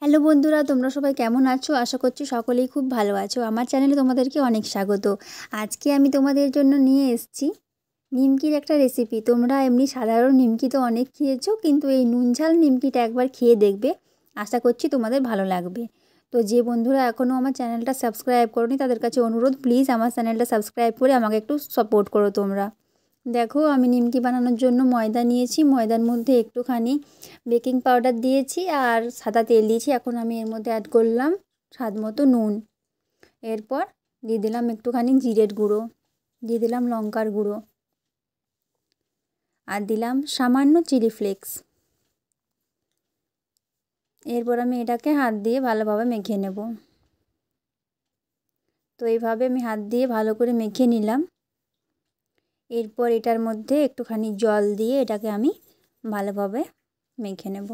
hello বন্ধুরা তোমরা সবাই কেমন আছো আশা করছি সকলেই খুব ভালো আছো আমার চ্যানেলে তোমাদেরকে অনেক স্বাগত আজকে আমি তোমাদের জন্য নিয়ে এসেছি নিমকির একটা রেসিপি তোমরা এমনি সাধারণ নিমকি তো অনেক খেয়েছো কিন্তু এই নুন ঝাল নিমকিটা একবার খেয়ে দেখবে আশা করছি তোমাদের ভালো লাগবে তো যে বন্ধুরা এখনও আমার চ্যানেলটা সাবস্ক্রাইব করনি তাদের কাছে অনুরোধ প্লিজ আমার চ্যানেলটা সাবস্ক্রাইব করে আমাকে একটু সাপোর্ট করো তোমরা দেখো আমি নিমকি বানানোর জন্য ময়দা নিয়েছি ময়দার মধ্যে একটুখানি বেকিং পাউডার দিয়েছি আর সাদা তেল দিয়েছি এখন আমি এর মধ্যে অ্যাড করলাম স্বাদ মতো নুন এরপর দিয়ে দিলাম একটুখানি জিরের গুঁড়ো দিয়ে দিলাম লঙ্কার গুঁড়ো আর দিলাম সামান্য চিলি ফ্লেক্স এরপর আমি এটাকে হাত দিয়ে ভালোভাবে মেখে নেব তো এইভাবে আমি হাত দিয়ে ভালো করে মেখে নিলাম এরপর এটার মধ্যে একটুখানি জল দিয়ে এটাকে আমি ভালোভাবে মেখে নেব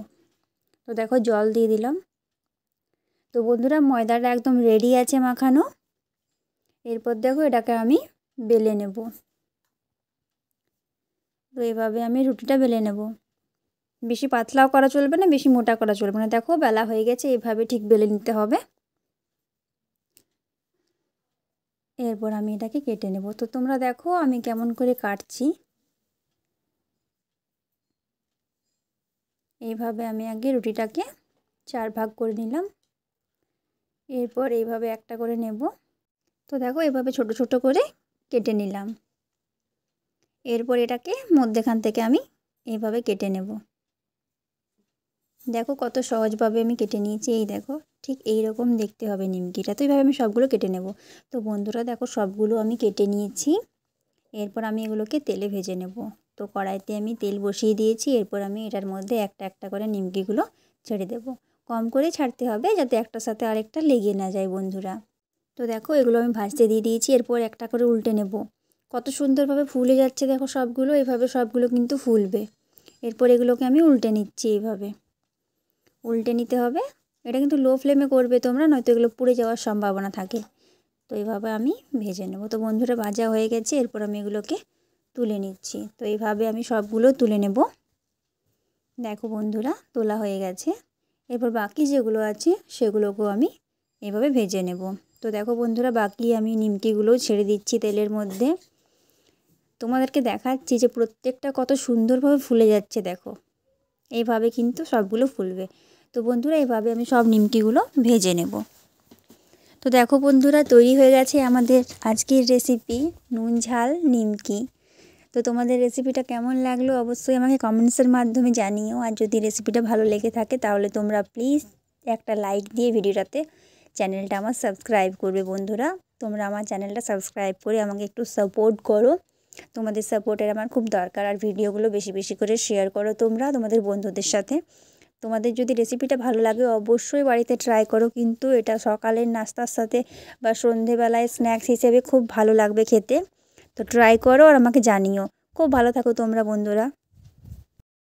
তো দেখো জল দিয়ে দিলাম তো বন্ধুরা ময়দাটা একদম রেডি আছে মাখানো এরপর দেখো এটাকে আমি বেলে নেব তো এভাবে আমি রুটিটা বেলে নেব বেশি পাতলাও করা চলবে না বেশি মোটা করা চলবে না দেখো বেলা হয়ে গেছে এভাবে ঠিক বেলে নিতে হবে এরপর আমি এটাকে কেটে নেব তো তোমরা দেখো আমি কেমন করে কাটছি এইভাবে আমি আগে রুটিটাকে চার ভাগ করে নিলাম এরপর এইভাবে একটা করে নেব তো দেখো এভাবে ছোট ছোট করে কেটে নিলাম এরপর এটাকে মধ্যেখান থেকে আমি এইভাবে কেটে নেব দেখো কত সহজভাবে আমি কেটে নিয়েছি এই দেখো ঠিক এই রকম দেখতে হবে নিমকিটা তো এইভাবে আমি সবগুলো কেটে নেব তো বন্ধুরা দেখো সবগুলো আমি কেটে নিয়েছি এরপর আমি এগুলোকে তেলে ভেজে নেব তো কড়াইতে আমি তেল বসিয়ে দিয়েছি এরপর আমি এটার মধ্যে একটা একটা করে নিমকিগুলো ছেড়ে দেব কম করে ছাড়তে হবে যাতে একটার সাথে আরেকটা লেগে না যায় বন্ধুরা তো দেখো এগুলো আমি ভাজতে দিয়ে দিয়েছি এরপর একটা করে উল্টে নেব কত সুন্দরভাবে ফুলে যাচ্ছে দেখো সবগুলো এভাবে সবগুলো কিন্তু ফুলবে এরপর এগুলোকে আমি উল্টে নিচ্ছি এইভাবে উল্টে নিতে হবে এটা কিন্তু লো ফ্লেমে করবে তোমরা নয়তো এগুলো পুড়ে যাওয়ার সম্ভাবনা থাকে তো এইভাবে আমি ভেজে নেবো তো বন্ধুরা ভাজা হয়ে গেছে এরপর আমি এগুলোকে তুলে নিচ্ছি তো এইভাবে আমি সবগুলো তুলে নেব দেখো বন্ধুরা তোলা হয়ে গেছে এরপর বাকি যেগুলো আছে সেগুলোকেও আমি এভাবে ভেজে নেব তো দেখো বন্ধুরা বাকি আমি নিমকিগুলোও ছেড়ে দিচ্ছি তেলের মধ্যে তোমাদেরকে দেখাচ্ছি যে প্রত্যেকটা কত সুন্দরভাবে ফুলে যাচ্ছে দেখো এইভাবে কিন্তু সবগুলো ফুলবে তো বন্ধুরা এইভাবে আমি সব নিমকিগুলো ভেজে নেব তো দেখো বন্ধুরা তৈরি হয়ে গেছে আমাদের আজকের রেসিপি নুন ঝাল নিমকি তো তোমাদের রেসিপিটা কেমন লাগলো অবশ্যই আমাকে কমেন্টসের মাধ্যমে জানিও আর যদি রেসিপিটা ভালো লেগে থাকে তাহলে তোমরা প্লিজ একটা লাইক দিয়ে ভিডিওটাতে চ্যানেলটা আমার সাবস্ক্রাইব করবে বন্ধুরা তোমরা আমার চ্যানেলটা সাবস্ক্রাইব করে আমাকে একটু সাপোর্ট করো তোমাদের সাপোর্টের আমার খুব দরকার আর ভিডিওগুলো বেশি বেশি করে শেয়ার করো তোমরা তোমাদের বন্ধুদের সাথে তোমাদের যদি রেসিপিটা ভালো লাগে অবশ্যই বাড়িতে ট্রাই করো কিন্তু এটা সকালের নাস্তার সাথে বা সন্ধেবেলায় স্ন্যাক্স হিসেবে খুব ভালো লাগবে খেতে তো ট্রাই করো আর আমাকে জানিও খুব ভালো থাকো তোমরা বন্ধুরা